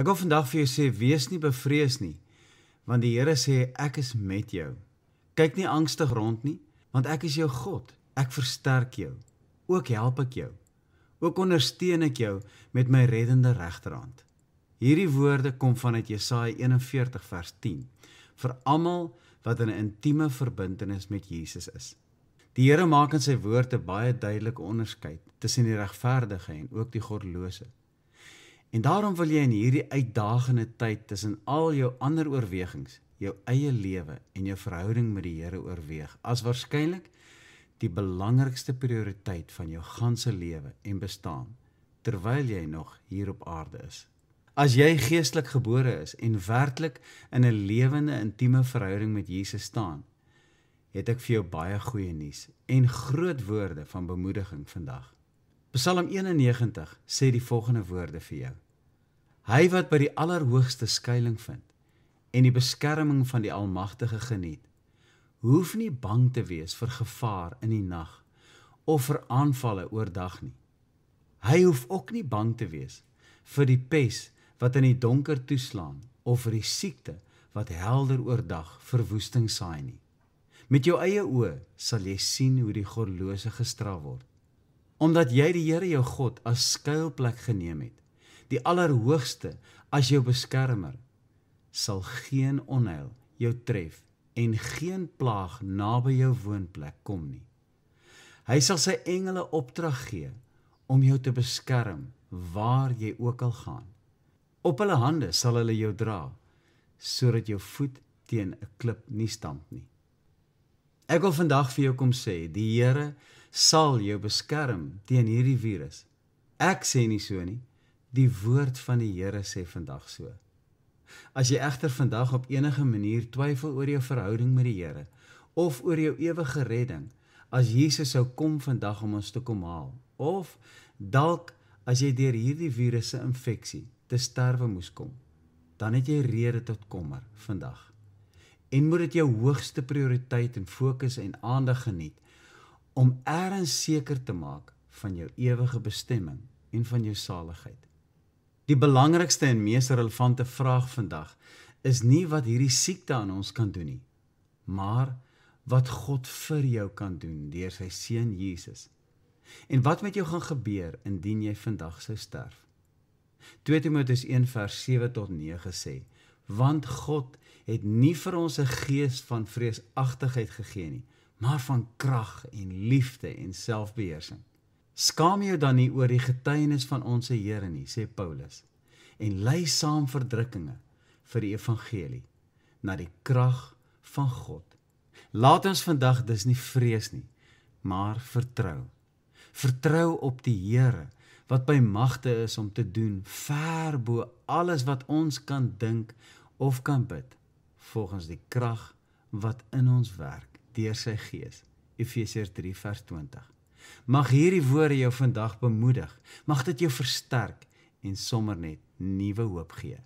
Ek wil vandag vir jou sê wees nie bevrees nie, want die Here sê ek is met jou. Kyk nie angstig rond nie, want ek is jou God. Ek versterk jou. Ook help ek jou. Ook ondersteun ek jou met my reddende regterhand. Hierdie woorde kom vanuit Jesaja 41 vers 10 vir almal wat in 'n intieme verbintenis met Jesus is. Die Here maak in sy woord 'n baie duidelike onderskeid tussen die regverdige en ook die goddelose. En daarom wil jy in hierdie uitdagende tyd tussen al jou ander oorwegings, jou eie lewe en jou verhouding met die Here oorweeg as waarskynlik die belangrikste prioriteit van jou ganse lewe en bestaan terwyl jy nog hier op aarde is. As jy geestelik gebore is en werklik in 'n lewende intieme verhouding met Jesus staan, het ek vir jou baie goeie nuus en groot woorde van bemoediging vandag. Psalm 91 sê die volgende woorde vir jou. Hy wat by die Allerhoogste skuilings vind en die beskerming van die Almagtige geniet, hoef nie bang te wees vir gevaar in die nag of vir aanvalle oordag nie. Hy hoef ook nie bang te wees vir die pes wat in die donker toeslaan of vir die siekte wat helder oordag verwoesting saai nie. Met jou eie oë sal jy sien hoe die goddelose gestraf word omdat jy die Here jou God as skuilplek geneem het die allerhoogste as jou beskermer sal geen onheil jou tref en geen plaag naby jou woonplek kom nie hy sal sy engele opdrag gee om jou te beskerm waar jy ook al gaan op hulle hande sal hulle jou dra sodat jou voet teen 'n klip nie stamp nie ek wil vandag vir jou kom sê die Here sal jou beskerm teen hierdie virus. Ek sê nie so nie. Die woord van die Here sê vandag so. As jy egter vandag op enige manier twyfel oor jou verhouding met die Here of oor jou ewige redding, as Jesus sou kom vandag om ons te kom haal, of dalk as jy deur hierdie virusse infeksie te sterwe moes kom, dan het jy rede tot kommer vandag. En moet dit jou hoogste prioriteit en fokus en aandag geniet om eers seker te maak van jou ewige bestemming en van jou saligheid. Die belangrikste en mees relevante vraag vandag is nie wat hierdie siekte aan ons kan doen nie, maar wat God vir jou kan doen deur sy seun Jesus. En wat met jou gaan gebeur indien jy vandag sou sterf? 2 Timoteus 1:7 tot 9 sê: Want God het nie vir ons 'n gees van vreesagtigheid gegee nie, maar van krag en liefde en selfbeheersing. Skaam jou dan nie oor die getuienis van ons Here nie, sê Paulus. En lei saam verdrukkinge vir die evangelie na die krag van God. Laat ons vandag dus nie vrees nie, maar vertrou. Vertrou op die Here wat by magte is om te doen ver bo alles wat ons kan dink of kan bid volgens die krag wat in ons werk deur sy gees. Efesiërs 3 vers 20. Mag hierdie woorde jou vandag bemoedig. Mag dit jou versterk en sommer net nuwe hoop gee.